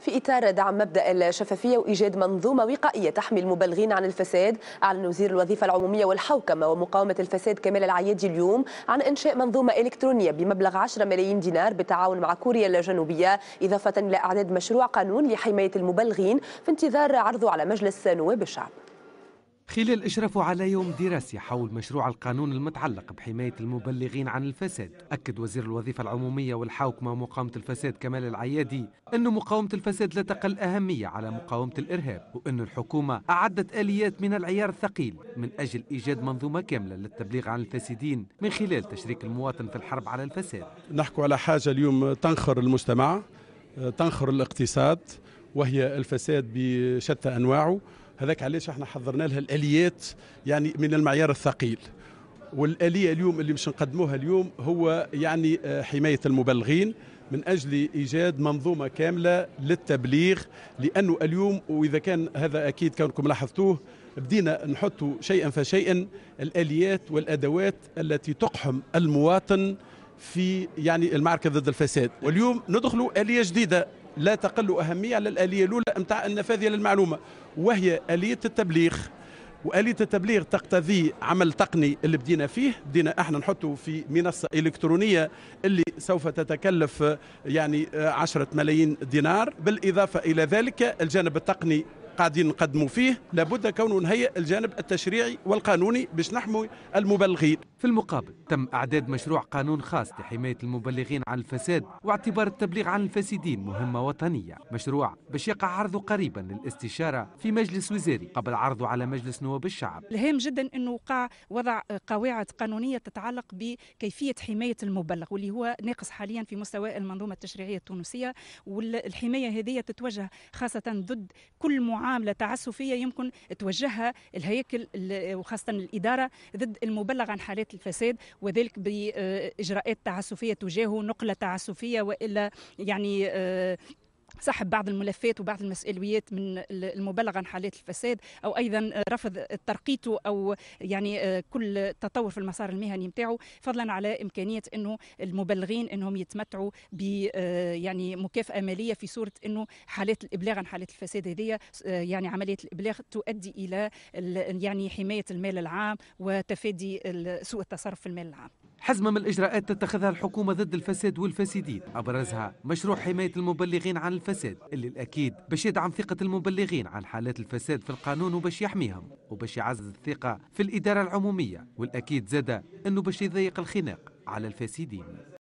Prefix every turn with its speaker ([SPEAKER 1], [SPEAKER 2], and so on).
[SPEAKER 1] في إطار دعم مبدأ الشفافية وإيجاد منظومة وقائية تحمي المبلغين عن الفساد أعلن وزير الوظيفة العمومية والحوكمة ومقاومة الفساد كمال العيادي اليوم عن إنشاء منظومة إلكترونية بمبلغ 10 ملايين دينار بالتعاون مع كوريا الجنوبية إضافة إلى إعداد مشروع قانون لحماية المبلغين في انتظار عرضه على مجلس نواب الشعب
[SPEAKER 2] خلال إشرافه على يوم دراسي حول مشروع القانون المتعلق بحماية المبلغين عن الفساد أكد وزير الوظيفة العمومية والحوكمة ومقاومة الفساد كمال العيادي أن مقاومة الفساد لا تقل أهمية على مقاومة الإرهاب وأن الحكومة أعدت آليات من العيار الثقيل من أجل إيجاد منظومة كاملة للتبليغ عن الفاسدين من خلال تشريك المواطن في الحرب على الفساد
[SPEAKER 3] نحكو على حاجة اليوم تنخر المجتمع تنخر الاقتصاد وهي الفساد بشتى أنواعه هذاك علاش احنا حضرنا لها الاليات يعني من المعيار الثقيل والاليه اليوم اللي مش نقدموها اليوم هو يعني آه، حمايه المبلغين من اجل ايجاد منظومه كامله للتبليغ لانه اليوم واذا كان هذا اكيد كونكم لاحظتوه بدينا نحط شيئا فشيئا الاليات والادوات التي تقحم المواطن في يعني المعركه ضد الفساد واليوم ندخل اليه جديده لا تقل أهمية على الآلية الأولى متاع النفاذية للمعلومة وهي آلية التبليغ وآلية التبليغ تقتضي عمل تقني اللي بدينا فيه بدينا احنا نحطه في منصة إلكترونية اللي سوف تتكلف يعني عشرة ملايين دينار بالإضافة إلى ذلك الجانب التقني قاعدين نقدموا فيه لابد كون نهيئ
[SPEAKER 2] الجانب التشريعي والقانوني باش نحمي المبلغين في المقابل تم اعداد مشروع قانون خاص لحمايه المبلغين عن الفساد واعتبار التبليغ عن الفاسدين مهمه وطنيه مشروع باش يقع عرضه قريبا للاستشاره في مجلس وزاري قبل عرضه على مجلس نواب الشعب
[SPEAKER 4] الهام جدا انه وقع وضع قواعد قانونيه تتعلق بكيفيه حمايه المبلغ واللي هو ناقص حاليا في مستوى المنظومه التشريعيه التونسيه والحمايه هذه تتوجه خاصه ضد كل مع معامله تعسفيه يمكن توجهها الهيكل وخاصه الاداره ضد المبلغ عن حالات الفساد وذلك باجراءات تعسفيه تجاهه نقله تعسفيه والا يعني آه، سحب بعض الملفات وبعض المسؤوليات من المبلغ عن حالات الفساد او ايضا رفض ترقيته او يعني آه، كل تطور في المسار المهني نتاعه فضلا على امكانيه انه المبلغين انهم يتمتعوا ب آه، يعني مكافاه ماليه في صوره انه حالات الابلاغ عن حالات الفساد هذه آه، يعني عمليه الابلاغ تؤدي الى يعني حمايه المال العام وتفادي سوء التصرف في المال العام
[SPEAKER 2] حزمة من الإجراءات تتخذها الحكومة ضد الفساد والفاسدين أبرزها مشروع حماية المبلغين عن الفساد اللي الأكيد باش يدعم ثقة المبلغين عن حالات الفساد في القانون وباش يحميهم وباش يعزز الثقة في الإدارة العمومية والأكيد زاد أنه باش يضيق الخناق على الفاسدين